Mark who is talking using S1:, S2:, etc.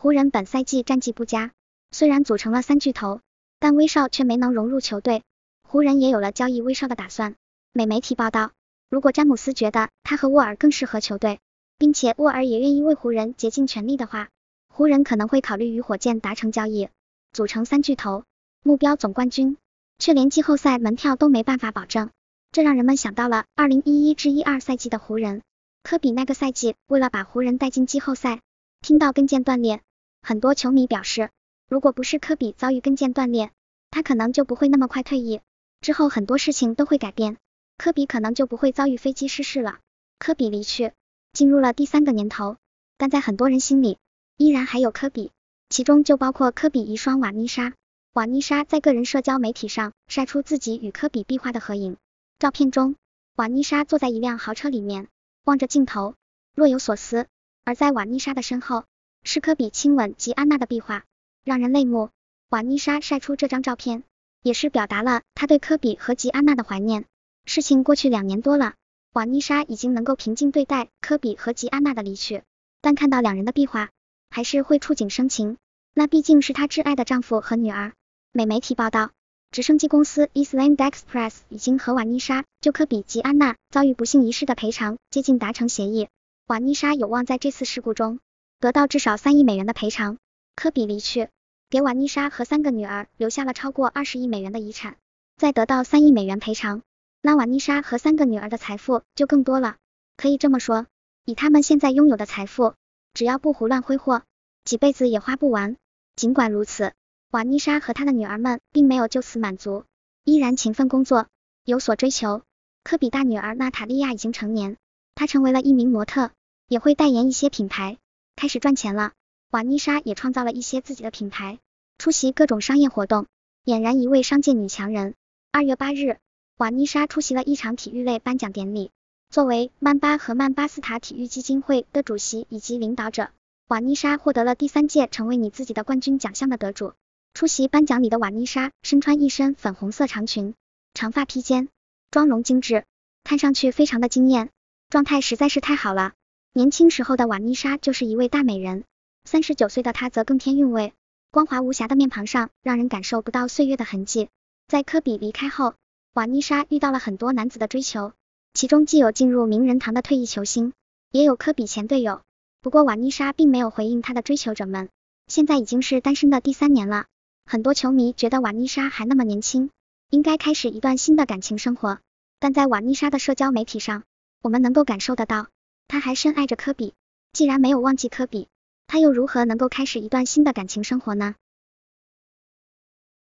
S1: 湖人本赛季战绩不佳，虽然组成了三巨头，但威少却没能融入球队。湖人也有了交易威少的打算。美媒体报道，如果詹姆斯觉得他和沃尔更适合球队，并且沃尔也愿意为湖人竭尽全力的话，湖人可能会考虑与火箭达成交易，组成三巨头，目标总冠军，却连季后赛门票都没办法保证。这让人们想到了二零一一至一二赛季的湖人，科比那个赛季为了把湖人带进季后赛，听到跟腱断裂。很多球迷表示，如果不是科比遭遇跟腱断裂，他可能就不会那么快退役，之后很多事情都会改变，科比可能就不会遭遇飞机失事了。科比离去，进入了第三个年头，但在很多人心里，依然还有科比，其中就包括科比遗孀瓦妮莎。瓦妮莎在个人社交媒体上晒出自己与科比壁画的合影，照片中，瓦妮莎坐在一辆豪车里面，望着镜头，若有所思，而在瓦妮莎的身后。是科比亲吻吉安娜的壁画，让人泪目。瓦妮莎晒出这张照片，也是表达了她对科比和吉安娜的怀念。事情过去两年多了，瓦妮莎已经能够平静对待科比和吉安娜的离去，但看到两人的壁画，还是会触景生情。那毕竟是她挚爱的丈夫和女儿。美媒体报道，直升机公司 Islamdexpress 已经和瓦妮莎就科比吉安娜遭遇不幸一事的赔偿接近达成协议，瓦妮莎有望在这次事故中。得到至少三亿美元的赔偿，科比离去，给瓦妮莎和三个女儿留下了超过二十亿美元的遗产。再得到三亿美元赔偿，那瓦妮莎和三个女儿的财富就更多了。可以这么说，以他们现在拥有的财富，只要不胡乱挥霍，几辈子也花不完。尽管如此，瓦妮莎和她的女儿们并没有就此满足，依然勤奋工作，有所追求。科比大女儿娜塔莉亚已经成年，她成为了一名模特，也会代言一些品牌。开始赚钱了，瓦妮莎也创造了一些自己的品牌，出席各种商业活动，俨然一位商界女强人。二月八日，瓦妮莎出席了一场体育类颁奖典礼，作为曼巴和曼巴斯塔体育基金会的主席以及领导者，瓦妮莎获得了第三届成为你自己的冠军奖项的得主。出席颁奖礼的瓦妮莎身穿一身粉红色长裙，长发披肩，妆容精致，看上去非常的惊艳，状态实在是太好了。年轻时候的瓦妮莎就是一位大美人，三十九岁的她则更添韵味，光滑无瑕的面庞上让人感受不到岁月的痕迹。在科比离开后，瓦妮莎遇到了很多男子的追求，其中既有进入名人堂的退役球星，也有科比前队友。不过瓦妮莎并没有回应她的追求者们。现在已经是单身的第三年了，很多球迷觉得瓦妮莎还那么年轻，应该开始一段新的感情生活。但在瓦妮莎的社交媒体上，我们能够感受得到。他还深爱着科比，既然没有忘记科比，他又如何能够开始一段新的感情生活呢？